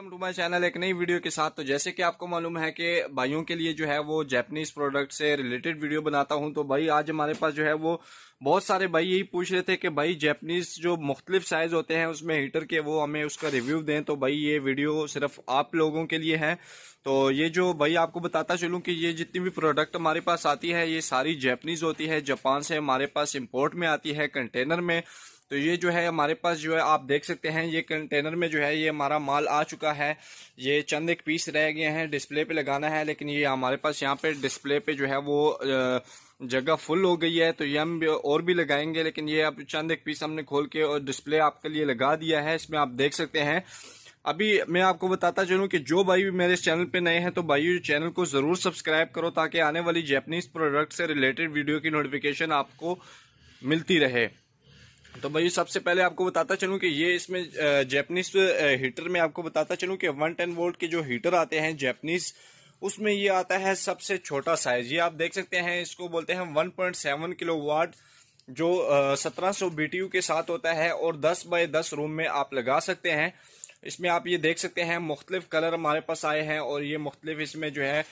welcome to my channel एक नई video के साथ तो जैसे कि आपको मालूम है कि भाइयों के लिए जो है वो जैपनीज प्रोडक्ट से रिलेटेड वीडियो बनाता हूं तो भाई आज हमारे पास जो है वो बहुत सारे भाई यही पूछ रहे थे कि भाई जैपनीज जो मुख्तलिफ साइज होते हैं उसमें हीटर के वो हमें उसका रिव्यू दें तो भाई ये वीडियो सिर्फ आप लोगों के लिए है तो ये जो भाई आपको बताता चलूँ कि ये जितनी भी प्रोडक्ट हमारे पास आती है ये सारी जैपनीज होती है जापान से हमारे पास इम्पोर्ट में आती है कंटेनर में तो ये जो है हमारे पास जो है आप देख सकते हैं ये कंटेनर में जो है ये हमारा माल आ चुका है ये चंद एक पीस रह गए हैं डिस्प्ले पे लगाना है लेकिन ये हमारे पास यहाँ पे डिस्प्ले पे जो है वो जगह फुल हो गई है तो ये हम और भी लगाएंगे लेकिन ये अब चंद एक पीस हमने खोल के और डिस्प्ले आपके लिए लगा दिया है इसमें आप देख सकते हैं अभी मैं आपको बताता चलूँ कि जो भाई भी मेरे चैनल पे नए हैं तो भाई चैनल को ज़रूर सब्सक्राइब करो ताकि आने वाली जैपनीज़ प्रोडक्ट से रिलेटेड वीडियो की नोटिफिकेशन आपको मिलती रहे तो भाई सबसे पहले आपको बताता चलूं कि ये इसमें जैपनीज हीटर में आपको बताता चलूं कि वन टेन वोल्ट के जो हीटर आते हैं जैपनीज उसमें ये आता है सबसे छोटा साइज ये आप देख सकते हैं इसको बोलते हैं one point seven kilowatt जो सत्रह सौ बीटीयू के साथ होता है और दस बाय दस रूम में आप लगा सकते हैं इसमें आप ये देख सकते हैं मुख्तलिफ कलर हमारे पास आए हैं और ये मुख्तलिफ इसमें जो है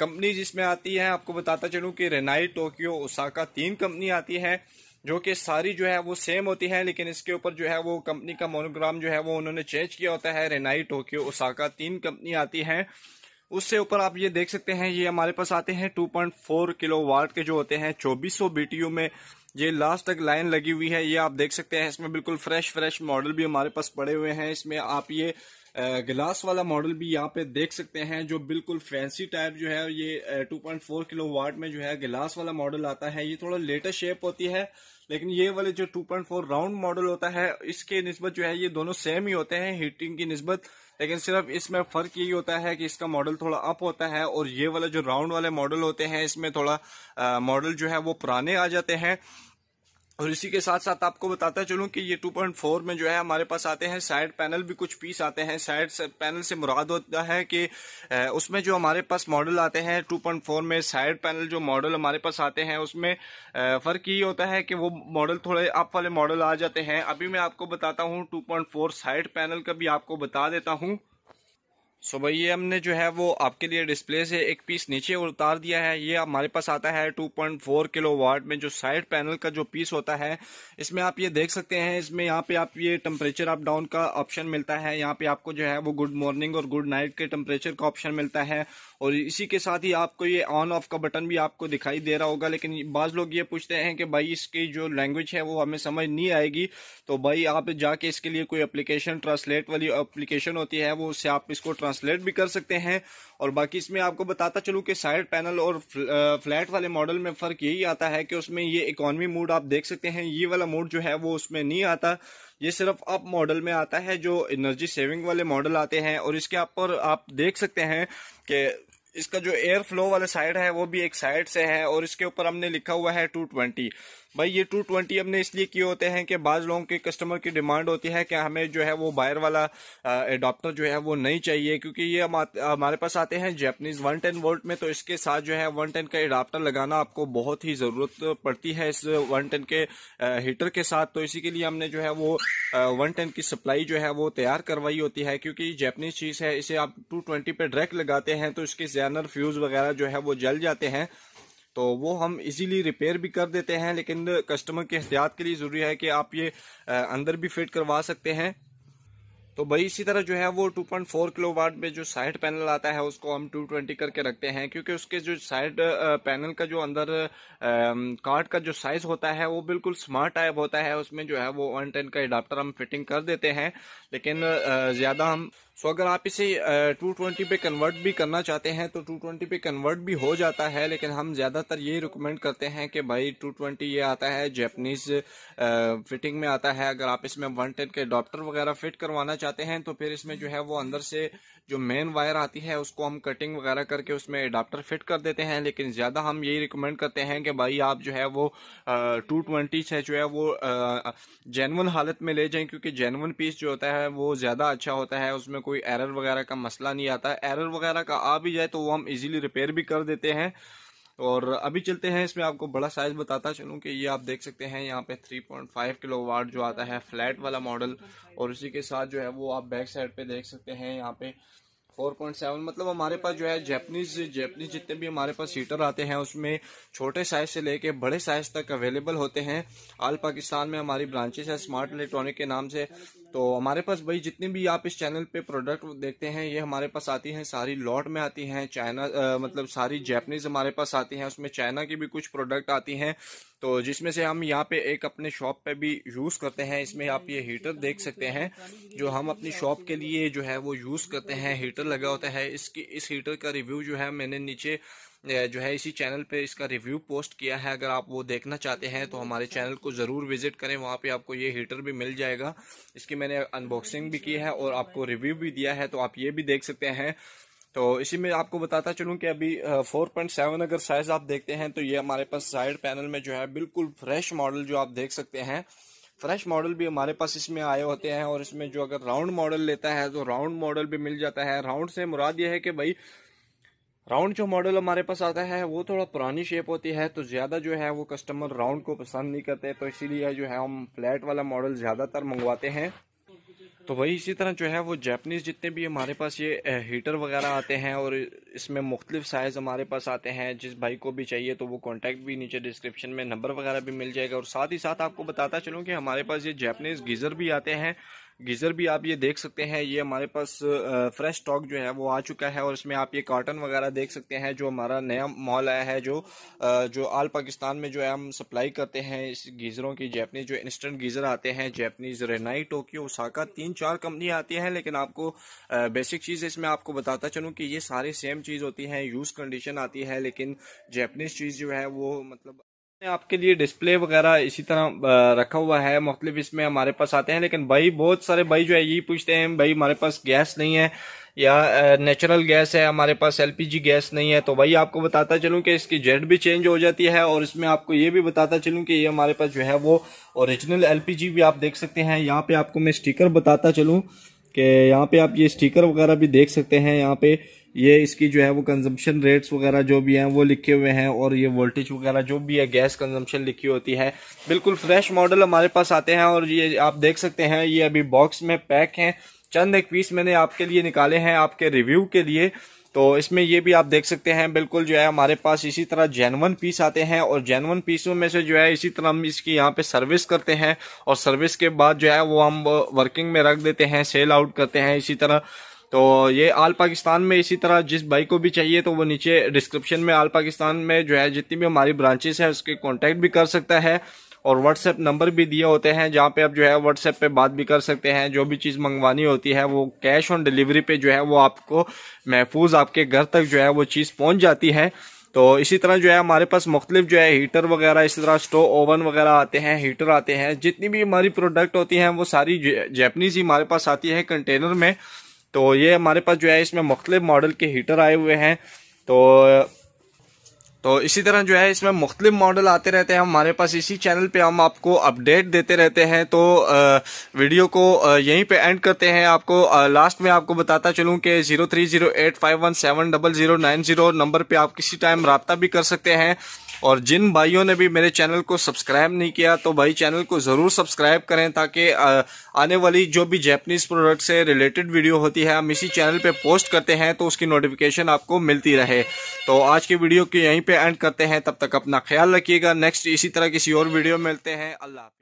कंपनी जिसमें आती है आपको बताता चलूँ कि रेनाई टोक्यो उसाका तीन कंपनी आती है जो कि सारी जो है वो सेम होती है लेकिन इसके ऊपर जो है वो कंपनी का मोनोग्राम जो है वो उन्होंने चेंज किया होता है रेनाई टोक्यो ओसाका तीन कंपनी आती है उससे ऊपर आप ये देख सकते हैं ये हमारे पास आते हैं 2.4 किलो वाट के जो होते हैं 2400 बीटीयू में ये लास्ट तक लाइन लगी हुई है ये आप देख सकते हैं इसमें बिल्कुल फ्रेश फ्रेश मॉडल भी हमारे पास पड़े हुए हैं इसमें आप ये ग्लास वाला मॉडल भी यहाँ पे देख सकते हैं जो बिल्कुल फैंसी टाइप जो है ये 2.4 किलो वाट में जो है ग्लास वाला मॉडल आता है ये थोड़ा लेटेस्ट शेप होती है लेकिन ये वाले जो 2.4 राउंड मॉडल होता है इसके नस्बत जो है ये दोनों सेम ही होते हैं हीटिंग की नस्बत लेकिन सिर्फ इसमें फर्क यही होता है कि इसका मॉडल थोड़ा अप होता है और ये वाला जो राउंड वाले मॉडल होते हैं इसमें थोड़ा मॉडल जो है वो पुराने आ जाते हैं और इसी के साथ साथ आपको बताता चलूं कि ये 2.4 में जो है हमारे पास आते हैं साइड पैनल भी कुछ पीस आते हैं साइड पैनल से मुराद होता है कि उसमें जो हमारे पास मॉडल आते हैं 2.4 में साइड पैनल जो मॉडल हमारे पास आते हैं उसमें फ़र्क ये होता है कि वो मॉडल थोड़े अप वाले मॉडल आ जाते हैं अभी मैं आपको बताता हूँ टू साइड पैनल का भी आपको बता देता हूँ सो so भाई ये हमने जो है वो आपके लिए डिस्प्ले से एक पीस नीचे उतार दिया है ये हमारे पास आता है 2.4 किलो वाट में जो साइड पैनल का जो पीस होता है इसमें आप ये देख सकते हैं इसमें यहाँ पे आप ये टेम्परेचर अप डाउन का ऑप्शन मिलता है यहाँ पे आपको जो है वो गुड मॉर्निंग और गुड नाइट के टेम्परेचर का ऑप्शन मिलता है और इसी के साथ ही आपको ये ऑन ऑफ का बटन भी आपको दिखाई दे रहा होगा लेकिन बाज लोग ये पूछते हैं कि भाई इसकी जो लैंग्वेज है वो हमें समझ नहीं आएगी तो भाई आप जाके इसके लिए कोई अप्लीकेशन ट्रांसलेट वाली अप्लीकेशन होती है वो उससे आप इसको ट्रांसलेट भी कर सकते हैं और बाकी इसमें आपको बताता चलूँ कि साइड पैनल और फ्लैट वाले मॉडल में फ़र्क यही आता है कि उसमें ये इकॉनमी मोड आप देख सकते हैं ये वाला मोड जो है वो उसमें नहीं आता ये सिर्फ अप मॉडल में आता है जो एनर्जी सेविंग वाले मॉडल आते हैं और इसके आप पर आप देख सकते हैं कि इसका जो एयर फ्लो वाला साइड है वो भी एक साइड से है और इसके ऊपर हमने लिखा हुआ है 220 भाई ये टू ट्वेंटी हमने इसलिए किए होते हैं कि बाज लोगों के कस्टमर की डिमांड होती है कि हमें जो है वो बायर वाला एडोप्टर जो है वो नहीं चाहिए क्योंकि ये हमारे पास आते हैं जैपनीज वन टेन वोल्ट में तो इसके साथ जो है वन टेन का एडाप्टर लगाना आपको बहुत ही ज़रूरत पड़ती है इस वन टेन के हीटर के साथ तो इसी के लिए हमने जो है वो वन टेन की सप्लाई जो है वो तैयार करवाई होती है क्योंकि जैपनीज चीज़ है इसे आप टू ट्वेंटी पे डायरेक्ट लगाते हैं तो इसके जैनर फ्यूज़ वगैरह जो है वो जल जाते हैं तो वो हम इजीली रिपेयर भी कर देते हैं लेकिन कस्टमर के एहतियात के लिए ज़रूरी है कि आप ये अंदर भी फिट करवा सकते हैं तो भाई इसी तरह जो है वो 2.4 किलो वाट में जो साइड पैनल आता है उसको हम 220 करके रखते हैं क्योंकि उसके जो साइड पैनल का जो अंदर कार्ड का जो साइज होता है वो बिल्कुल स्मार्ट टाइप होता है उसमें जो है वो वन टेन का एडाप्टर हम फिटिंग कर देते हैं लेकिन ज़्यादा हम सो अगर आप इसे टू ट्वेंटी पे कन्वर्ट भी करना चाहते हैं तो टू ट्वेंटी पे कन्वर्ट भी हो जाता है लेकिन हम ज़्यादातर ये रिकमेंड करते हैं कि भाई टू ट्वेंटी ये आता है जैपनीज फिटिंग में आता है अगर आप इसमें वन टेन के डॉक्टर वगैरह फिट करवाना चाहते चाहते हैं तो फिर इसमें जो है वो अंदर से जो मेन वायर आती है उसको हम कटिंग वगैरह करके उसमें अडाप्टर फिट कर देते हैं लेकिन ज़्यादा हम यही रिकमेंड करते हैं कि भाई आप जो है वो टू ट्वेंटी से जो है वो जेनवन हालत में ले जाएं क्योंकि जेनवन पीस जो होता है वो ज़्यादा अच्छा होता है उसमें कोई एरर वगैरह का मसला नहीं आता एरर वगैरह का आ भी जाए तो वो हम इजीली रिपेयर भी कर देते हैं और अभी चलते हैं इसमें आपको बड़ा साइज बताता चलूँ कि ये आप देख सकते हैं यहाँ पे 3.5 वाट जो आता है फ्लैट वाला मॉडल और उसी के साथ जो है वो आप बैक साइड पे देख सकते हैं यहाँ पे 4.7 मतलब हमारे पास जो है जैपनीज जैपनीज जितने भी हमारे पास हीटर आते हैं उसमें छोटे साइज से लेके बड़े साइज तक अवेलेबल होते हैं आल पाकिस्तान में हमारी ब्रांचेस है स्मार्ट इलेक्ट्रॉनिक के नाम से तो हमारे पास भाई जितने भी आप इस चैनल पे प्रोडक्ट देखते हैं ये हमारे पास आती हैं सारी लॉट में आती हैं चाइना मतलब सारी जैपनीज हमारे पास आती हैं उसमें चाइना की भी कुछ प्रोडक्ट आती हैं तो जिसमें से हम यहाँ पे एक अपने शॉप पे भी यूज़ करते हैं इसमें आप ये हीटर देख सकते हैं जो हम अपनी शॉप के लिए जो है वो यूज़ करते हैं हीटर लगा होता है इसकी इस हीटर का रिव्यू जो है मैंने नीचे जो है इसी चैनल पे इसका रिव्यू पोस्ट किया है अगर आप वो देखना चाहते हैं तो हमारे चैनल को ज़रूर विजिट करें वहाँ पे आपको ये हीटर भी मिल जाएगा इसकी मैंने अनबॉक्सिंग भी की है और आपको रिव्यू भी दिया है तो आप ये भी देख सकते हैं तो इसी में आपको बताता चलूँ कि अभी फोर अगर साइज़ आप देखते हैं तो ये हमारे पास साइड पैनल में जो है बिल्कुल फ्रेश मॉडल जो आप देख सकते हैं फ्रेश मॉडल भी हमारे पास इसमें आए होते हैं और इसमें जो अगर राउंड मॉडल लेता है तो राउंड मॉडल भी मिल जाता है राउंड से मुराद ये है कि भाई राउंड जो मॉडल हमारे पास आता है वो थोड़ा पुरानी शेप होती है तो ज़्यादा जो है वो कस्टमर राउंड को पसंद नहीं करते तो इसीलिए जो है हम फ्लैट वाला मॉडल ज़्यादातर मंगवाते हैं तो वही इसी तरह जो है वो जैपनीज़ जितने भी हमारे पास ये हीटर वगैरह आते हैं और इसमें मुख्तलिफ साइज़ हमारे पास आते हैं जिस भाई को भी चाहिए तो वो कॉन्टेक्ट भी नीचे डिस्क्रिप्शन में नंबर वगैरह भी मिल जाएगा और साथ ही साथ आपको बताता चलूँ कि हमारे पास ये जैपनीज़ गीज़र भी आते हैं गीज़र भी आप ये देख सकते हैं ये हमारे पास फ्रेश स्टॉक जो है वो आ चुका है और इसमें आप ये कार्टन वगैरह देख सकते हैं जो हमारा नया मॉल आया है जो जो आल पाकिस्तान में जो है हम सप्लाई करते हैं इस गीज़रों की जैपनीज जो इंस्टेंट गीज़र आते हैं जैपनीज रेनाई टोक्यो ओसाका तीन चार कंपनी आती हैं लेकिन आपको बेसिक चीज़ इसमें आपको बताता चलूँ कि ये सारी सेम चीज़ होती हैं यूज़ कंडीशन आती है लेकिन जैपनीज चीज़ जो है वो मतलब आपके लिए डिस्प्ले वगैरह इसी तरह रखा हुआ है मुख्तलिफ इसमें हमारे पास आते हैं लेकिन भाई बहुत सारे भाई जो है यही पूछते हैं भाई हमारे पास गैस नहीं है या नेचुरल गैस है हमारे पास एलपीजी गैस नहीं है तो भाई आपको बताता चलूँ कि इसकी जेट भी चेंज हो जाती है और इसमें आपको ये भी बताता चलूँ कि ये हमारे पास जो है वो ओरिजिनल एलपीजी भी आप देख सकते हैं यहाँ पे आपको मैं स्टिकर बताता चलूँ कि यहाँ पे आप ये स्टिकर वगैरह भी देख सकते हैं यहाँ पे ये इसकी जो है वो कंजम्पशन रेट्स वगैरह जो भी हैं वो लिखे हुए हैं और ये वोल्टेज वगैरह जो भी है गैस कंजम्पशन लिखी होती है बिल्कुल फ्रेश मॉडल हमारे पास आते हैं और ये आप देख सकते हैं ये अभी बॉक्स में पैक हैं चंद एक पीस मैंने आपके लिए निकाले हैं आपके रिव्यू के लिए तो इसमें ये भी आप देख सकते हैं बिल्कुल जो है हमारे पास इसी तरह जेनवन पीस आते हैं और जेनवन पीसों में से जो है इसी तरह हम इसकी यहाँ पे सर्विस करते हैं और सर्विस के बाद जो है वो हम वर्किंग में रख देते हैं सेल आउट करते हैं इसी तरह तो ये आल पाकिस्तान में इसी तरह जिस भाई को भी चाहिए तो वो नीचे डिस्क्रिप्शन में आल पाकिस्तान में जो है जितनी भी हमारी ब्रांचेस है उसके कॉन्टैक्ट भी कर सकता है और व्हाट्सएप नंबर भी दिए होते हैं जहाँ पे आप जो है व्हाट्सएप पे बात भी कर सकते हैं जो भी चीज़ मंगवानी होती है वो कैश ऑन डिलीवरी पे जो है वो आपको महफूज आपके घर तक जो है वो चीज़ पहुँच जाती है तो इसी तरह जो है हमारे पास मुख्तलिफ जो है हीटर वगैरह इसी तरह स्टोव ओवन वगैरह आते हैं हीटर आते हैं जितनी भी हमारी प्रोडक्ट होती हैं वो सारी जैपनीज ही हमारे पास आती है कंटेनर में तो ये हमारे पास जो है इसमें मुख्तलिफ मॉडल के हीटर आए हुए हैं तो तो इसी तरह जो है इसमें मुख्तलिफ मॉडल आते रहते हैं हमारे पास इसी चैनल पे हम आपको अपडेट देते रहते हैं तो वीडियो को यहीं पे एंड करते हैं आपको लास्ट में आपको बताता चलूँ कि zero three zero eight five one seven double zero nine zero number पे आप किसी टाइम रबता भी कर सकते हैं और जिन भाइयों ने भी मेरे चैनल को सब्सक्राइब नहीं किया तो भाई चैनल को ज़रूर सब्सक्राइब करें ताकि आने वाली जो भी जैपनीज़ प्रोडक्ट से रिलेटेड वीडियो होती है हम इसी चैनल पे पोस्ट करते हैं तो उसकी नोटिफिकेशन आपको मिलती रहे तो आज की वीडियो के यहीं पे एंड करते हैं तब तक अपना ख्याल रखिएगा नेक्स्ट इसी तरह किसी और वीडियो में मिलते हैं अल्लाह